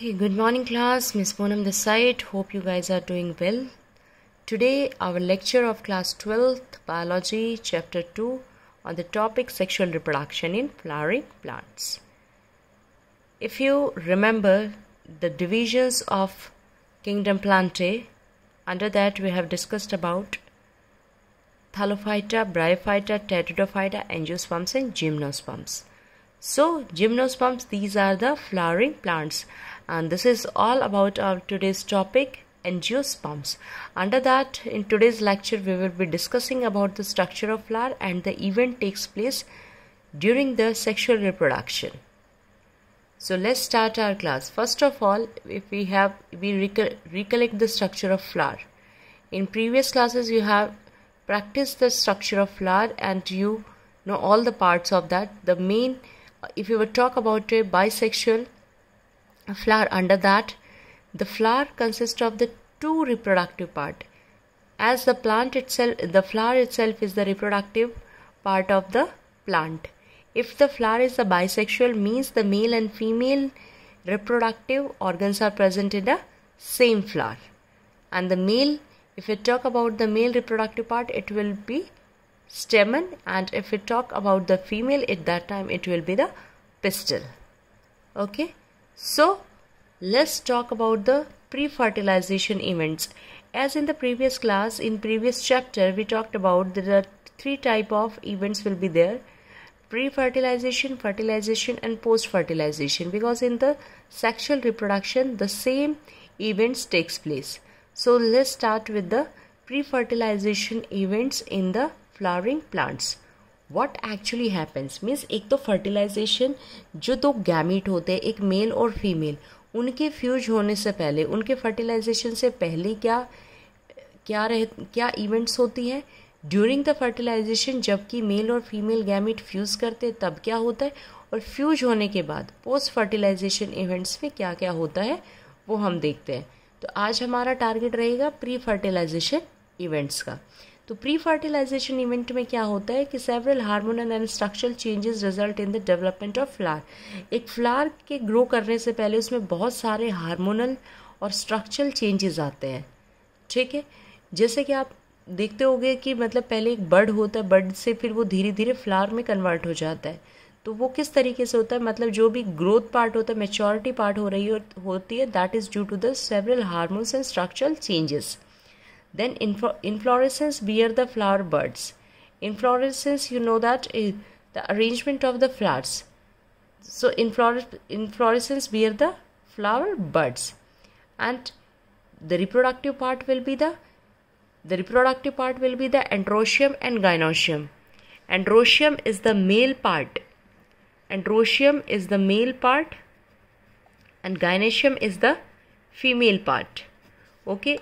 Hey, good morning, class. Miss Poonam the site. Hope you guys are doing well. Today, our lecture of class 12th biology, chapter 2, on the topic sexual reproduction in flowering plants. If you remember the divisions of kingdom plantae, under that we have discussed about Thallophyta, Bryophyta, Tetridophyta, Angiosperms, and Gymnosperms. So, gymnosperms, these are the flowering plants and this is all about our today's topic angiosperms under that in today's lecture we will be discussing about the structure of flower and the event takes place during the sexual reproduction so let's start our class first of all if we have we reco recollect the structure of flower in previous classes you have practiced the structure of flower and you know all the parts of that the main if you were talk about a bisexual flower under that the flower consists of the two reproductive part as the plant itself the flower itself is the reproductive part of the plant if the flower is a bisexual means the male and female reproductive organs are present in the same flower and the male if we talk about the male reproductive part it will be stamen and if we talk about the female at that time it will be the pistil okay so let's talk about the pre-fertilization events. As in the previous class, in previous chapter, we talked about there are three type of events will be there pre-fertilization fertilization and post-fertilization because in the sexual reproduction the same events takes place so let's start with the pre-fertilization events in the flowering plants what actually happens means एक तो fertilisation जो दो तो gamete होते हैं एक mail और female उनके फ्यूज होने से पहले उनके फर्टिलाइजेशन से पहले क्या क्या रह क्या इवेंट्स होती हैं ड्यूरिंग द फर्टिलाइजेशन जबकि मेल और फीमेल गैमिट फ्यूज़ करते तब क्या होता है और फ्यूज होने के बाद पोस्ट फर्टिलाइजेशन इवेंट्स में क्या क्या होता है वो हम देखते हैं तो आज हमारा टारगेट रहेगा प्री फर्टिलाइजेशन इवेंट्स का तो प्री फर्टिलाइजेशन इवेंट में क्या होता है कि several hormonal and structural changes result in the development of flower एक फ्लावर के ग्रो करने से पहले उसमें बहुत सारे हार्मोनल और स्ट्रक्चरल चेंजेस आते हैं ठीक है जैसे कि आप देखते होगे कि मतलब पहले एक बर्ड होता है बर्ड से फिर वो धीरे धीरे फ्लावर में कन्वर्ट हो जाता है तो वो किस तरीके से होता है मतलब जो भी ग्रोथ पार्ट होता है मेच्योरिटी पार्ट हो रही हो, होती है that is due to the several hormones and structural changes Then inflorescence bear the flower buds. Inflorescence, you know that is eh, the arrangement of the flowers. So inflorescence bear the flower buds, and the reproductive part will be the the reproductive part will be the androecium and gynoecium. Androecium is the male part. Androecium is the male part and gynoecium is the female part. Okay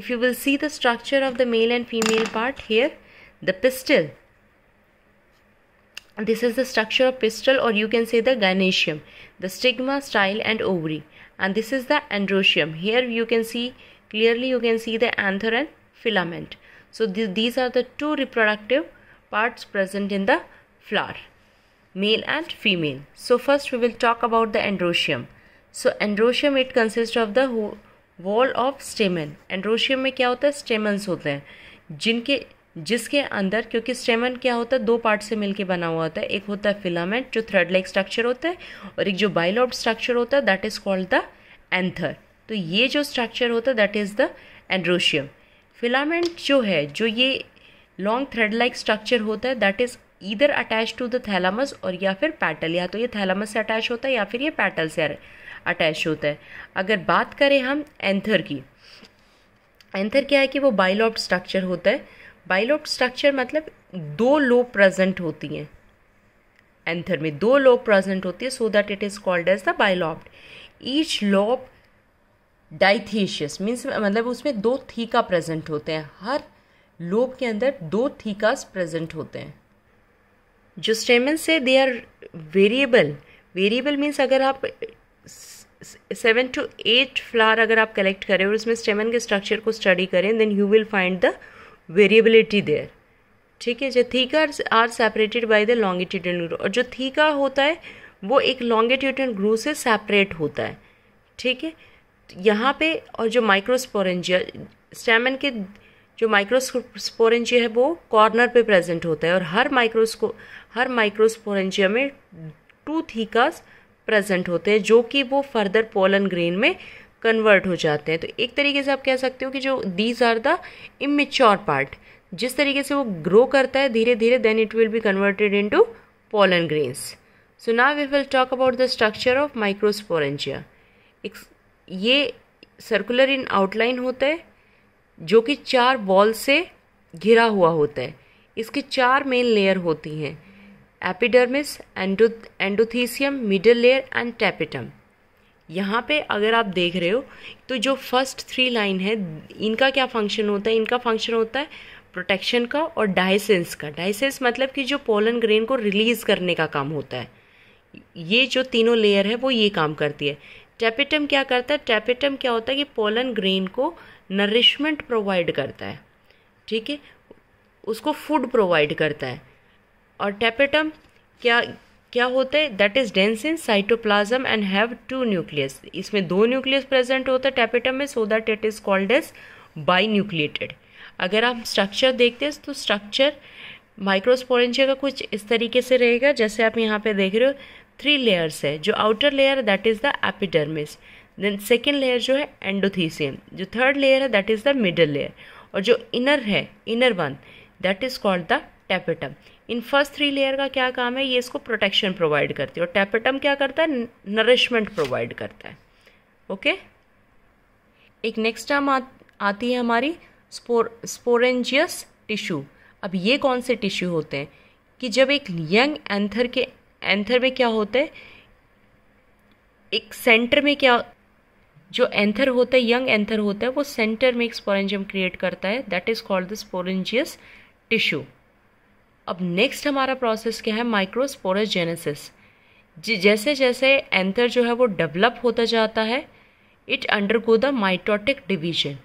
if you will see the structure of the male and female part here the pistil this is the structure of pistil or you can say the gynecium the stigma style and ovary and this is the androecium here you can see clearly you can see the anther and filament so th these are the two reproductive parts present in the flower male and female so first we will talk about the androecium so androecium it consists of the whole. Wall of stamen androecium में क्या होता है stamens होते हैं जिनके जिसके अंदर क्योंकि स्टेमन क्या होता है दो पार्ट से मिलके बना हुआ होता है एक होता है फिलामेंट जो थ्रेड लाइक स्ट्रक्चर होता है और एक जो बाइलॉब स्ट्रक्चर होता है that is called the anther तो ये जो स्ट्रक्चर होता है that is the androecium filament जो है जो ये लॉन्ग थ्रेड लाइक स्ट्रक्चर होता है that is either attach to the thalamus और या फिर पैटल या तो ये थैलामस से अटैच होता है या फिर ये पैटल से अटैच होता है अगर बात करें हम एंथर की एंथर क्या है कि वो बाइलॉप्ट स्ट्रक्चर होता है बाइलॉप्ट स्ट्रक्चर मतलब दो लोब प्रेजेंट होती हैं एंथर में दो लोब प्रेजेंट होती है so that it is called as the bilobed each lobe dithecous means मतलब उसमें दो थीका प्रेजेंट होते हैं हर लोब के अंदर दो थीकास प्रेजेंट होते हैं जो स्टेमन से they are variable variable means अगर आप सेवन टू एट फ्लावर अगर आप कलेक्ट करें और उसमें स्टेमन के स्ट्रक्चर को स्टडी करें then you will find the variability there ठीक है जो theca are separated by the longitudinal groove और जो थीका होता है वो एक लॉन्गिट्यूडन ग्रो से सेपरेट होता है ठीक है यहाँ पे और जो माइक्रोस्पोरेंजिया स्टेमन के जो माइक्रोस्पोरेंजिया है वो कॉर्नर पे प्रेजेंट होता है और हर माइक्रोस्को हर माइक्रोस्पोरेंजिया में टू थीकास प्रेजेंट होते हैं जो कि वो फर्दर पोलन ग्रेन में कन्वर्ट हो जाते हैं तो एक तरीके से आप कह सकते हो कि जो these are the immature part जिस तरीके से वो ग्रो करता है धीरे धीरे then it will be converted into grains so ना we will talk about the structure of microsporangia एक ये सर्कुलर इन आउटलाइन होता है जो कि चार बॉल से घिरा हुआ होता है इसके चार मेन लेयर होती हैं epidermis endothecium middle layer and tapetum यहाँ पे अगर आप देख रहे हो तो जो फर्स्ट थ्री लाइन है इनका क्या फंक्शन होता है इनका फंक्शन होता है प्रोटेक्शन का और डायसेंस का डायसेंस मतलब कि जो पोलन ग्रेन को रिलीज़ करने का काम होता है ये जो तीनों लेयर है वो ये काम करती है टैपिटम क्या करता है टैपिटम क्या होता है कि पोलन ग्रेन को नरिशमेंट प्रोवाइड करता है ठीक है उसको फूड प्रोवाइड करता है और टेपेटम क्या क्या होता है that is dense in cytoplasm and have two nucleus इसमें दो न्यूक्लियस प्रेजेंट होता है टेपेटम में so that it is called as binucleated अगर आप स्ट्रक्चर देखते हैं तो स्ट्रक्चर माइक्रोस्पोरेंजिया का कुछ इस तरीके से रहेगा जैसे आप यहाँ पे देख रहे हो थ्री लेयर्स है जो outer layer that is the epidermis then second layer जो है एंडोथीसियम जो थर्ड लेयर है that is the middle layer और जो इनर है inner one that is called the tapetum in first three layer का क्या काम है ये इसको प्रोटेक्शन प्रोवाइड करती है और टैपेटम क्या करता है नरिशमेंट प्रोवाइड करता है ओके एक नेक्स्ट टर्म आती है हमारी स्पोर स्पोरेंजियस टिश्यू अब ये कौन से टिश्यू होते हैं कि जब एक यंग एंथर के एंथर में क्या होता है एक सेंटर में क्या जो एंथर होता है यंग एंथर होता है वो सेंटर में एक स्पोरेंजियम क्रिएट करता है that is called the sporogenous tissue अब नेक्स्ट हमारा प्रोसेस क्या है माइक्रोस्पोरोजेनेसिस जैसे जैसे एंथर जो है वो डेवलप होता जाता है it undergo the mitotic division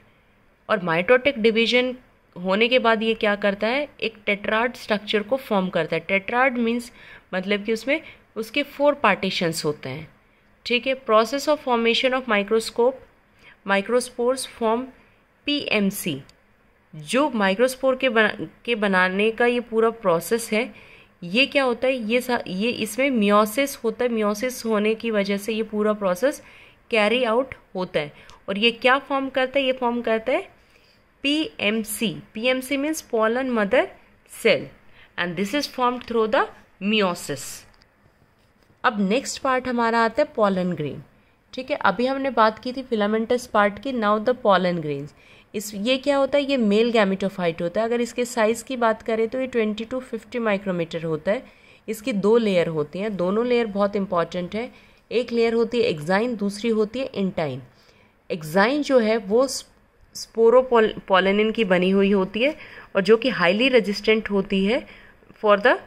और माइटोटिक डिवीजन होने के बाद ये क्या करता है एक टेट्राड स्ट्रक्चर को फॉर्म करता है टेट्राड मीन्स मतलब कि उसमें उसके फोर पार्टीशंस होते हैं ठीक है process of formation of microscope microspores form P जो माइक्रोस्पोर के बना के बनाने का ये पूरा प्रोसेस है ये क्या होता है ये ये इसमें म्योसिस होता है म्योसिस होने की वजह से ये पूरा प्रोसेस कैरी आउट होता है और ये क्या फॉर्म करता है ये फॉर्म करता है P M C P M C means pollen mother cell and this is form through the meiosis अब नेक्स्ट पार्ट हमारा आता है पॉलन ग्रेन ठीक है अभी हमने बात की थी फिलामेंटस पार्ट की now the pollen grains is ये क्या होता है ये मेल गैमिटोफाइट होता है अगर इसके साइज़ की बात करें तो ये ट्वेंटी टू फिफ्टी माइक्रोमीटर होता है इसकी दो लेयर होती हैं दोनों लेयर बहुत इंपॉर्टेंट है एक लेयर होती है एग्जाइन दूसरी होती है इंटाइन एग्जाइन जो है वो स्पोरोपोलिन की बनी हुई होती है और जो कि हाईली रेजिस्टेंट होती है for the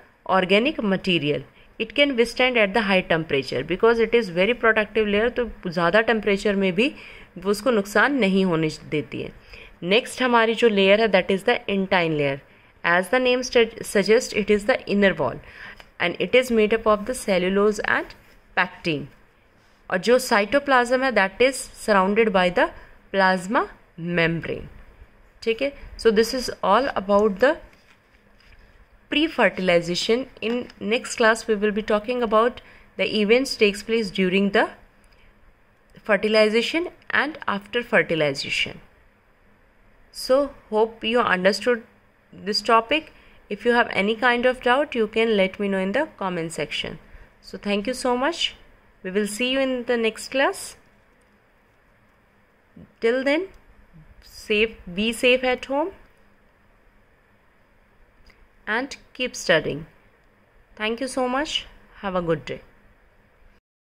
organic material it can withstand at the high temperature because it is very productive layer तो ज़्यादा टेम्परेचर में भी उसको नुकसान नहीं होने देती है नेक्स्ट हमारी जो लेयर है that is the intine layer as the name suggest it is the inner wall and it is made up of the cellulose and pectin और जो साइटोप्लाज्म है that is surrounded by the plasma membrane ठीक है so this is all about the pre fertilization in next class we will be talking about the events takes place during the fertilization and after fertilization so, hope you understood this topic. If you have any kind of doubt, you can let me know in the comment section. So, thank you so much. We will see you in the next class. Till then, safe, be safe at home and keep studying. Thank you so much. Have a good day.